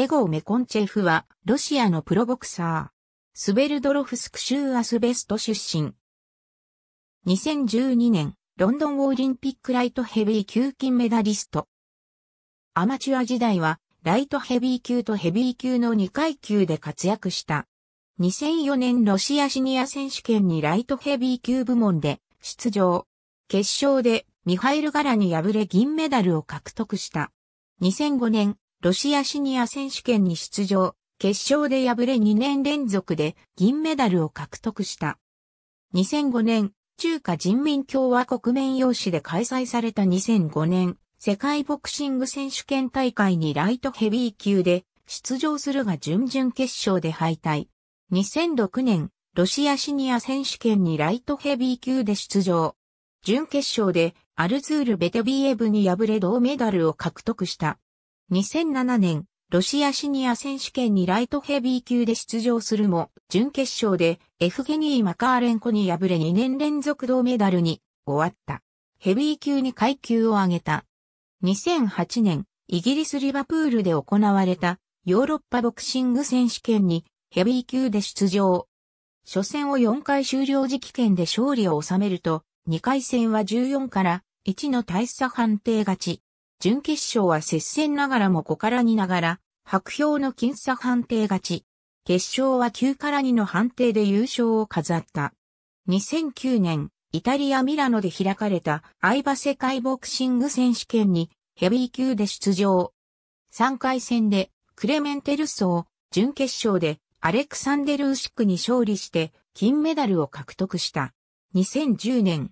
エゴー・メコンチェフは、ロシアのプロボクサー。スベルドロフスク州アスベスト出身。2012年、ロンドンオリンピックライトヘビー級金メダリスト。アマチュア時代は、ライトヘビー級とヘビー級の2階級で活躍した。2004年ロシアシニア選手権にライトヘビー級部門で出場。決勝でミハイル・ガラに敗れ銀メダルを獲得した。2005年ロシアシニア選手権に出場、決勝で敗れ2年連続で銀メダルを獲得した。2005年、中華人民共和国名用紙で開催された2005年、世界ボクシング選手権大会にライトヘビー級で出場するが準々決勝で敗退。2006年、ロシアシニア選手権にライトヘビー級で出場。準決勝でアルツール・ベテビエブに敗れ銅メダルを獲得した。2007年、ロシアシニア選手権にライトヘビー級で出場するも、準決勝でエフゲニー・マカーレンコに敗れ2年連続銅メダルに終わった。ヘビー級に階級を上げた。2008年、イギリス・リバプールで行われたヨーロッパボクシング選手権にヘビー級で出場。初戦を4回終了時期券で勝利を収めると、2回戦は14から1の大差判定勝ち。準決勝は接戦ながらも5から2ながら、白氷の僅差判定勝ち。決勝は9から2の判定で優勝を飾った。2009年、イタリア・ミラノで開かれた相場世界ボクシング選手権にヘビー級で出場。3回戦でクレメンテルソを準決勝でアレクサンデル・ウシクに勝利して金メダルを獲得した。2010年、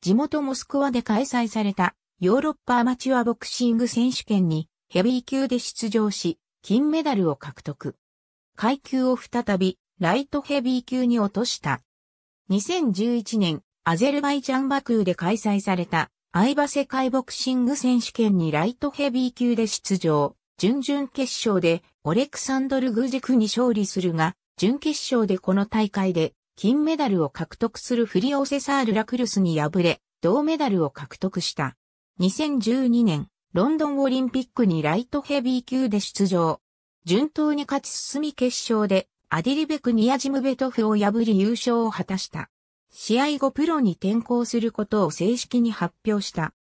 地元モスクワで開催されたヨーロッパアマチュアボクシング選手権にヘビー級で出場し、金メダルを獲得。階級を再びライトヘビー級に落とした。2011年、アゼルバイジャンバクーで開催されたアイバ世界ボクシング選手権にライトヘビー級で出場。準々決勝でオレクサンドル・グジクに勝利するが、準決勝でこの大会で金メダルを獲得するフリオセサール・ラクルスに敗れ、銅メダルを獲得した。2012年、ロンドンオリンピックにライトヘビー級で出場。順当に勝ち進み決勝で、アディリベク・ニアジムベトフを破り優勝を果たした。試合後プロに転向することを正式に発表した。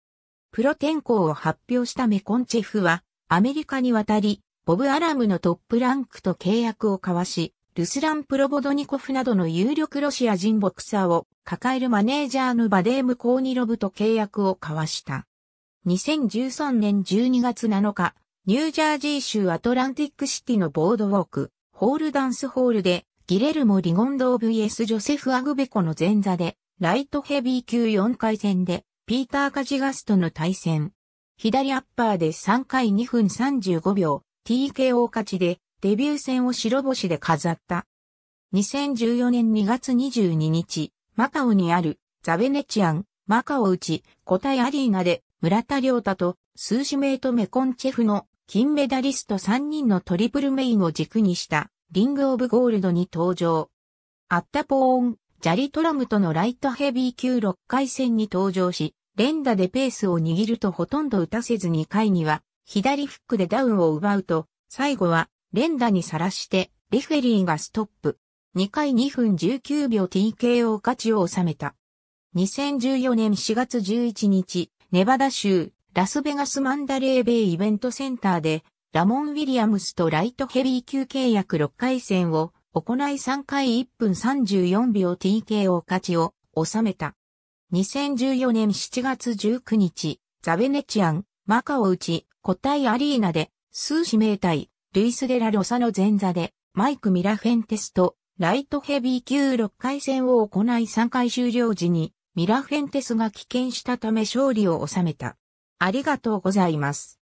プロ転向を発表したメコンチェフは、アメリカに渡り、ボブ・アラムのトップランクと契約を交わし、ルスラン・プロボドニコフなどの有力ロシア人ボクサーを抱えるマネージャーのバデーム・コーニロブと契約を交わした。2013年12月7日、ニュージャージー州アトランティックシティのボードウォーク、ホールダンスホールで、ギレルモ・リゴンドー VS ジョセフ・アグベコの前座で、ライトヘビー級4回戦で、ピーター・カジガスとの対戦。左アッパーで3回2分35秒、TKO 勝ちで、デビュー戦を白星で飾った。2014年2月22日、マカオにある、ザベネチアン、マカオ内、コタイアリーナで、村田良太と数字名とメコンチェフの金メダリスト3人のトリプルメインを軸にしたリングオブゴールドに登場。アッタポーン、ジャリトラムとのライトヘビー級6回戦に登場し、連打でペースを握るとほとんど打たせず2回には左フックでダウンを奪うと、最後は連打にさらしてレフェリーがストップ。2回2分19秒 TKO 勝ちを収めた。2014年4月11日、ネバダ州、ラスベガスマンダレーベイイベントセンターで、ラモン・ウィリアムスとライトヘビー級契約6回戦を行い3回1分34秒 TKO 勝ちを収めた。2014年7月19日、ザベネチアン、マカオウチ、古体アリーナで、スーシ名対、ルイス・デラ・ロサの前座で、マイク・ミラフェンテスと、ライトヘビー級6回戦を行い3回終了時に、ミラフェンテスが棄権したため勝利を収めた。ありがとうございます。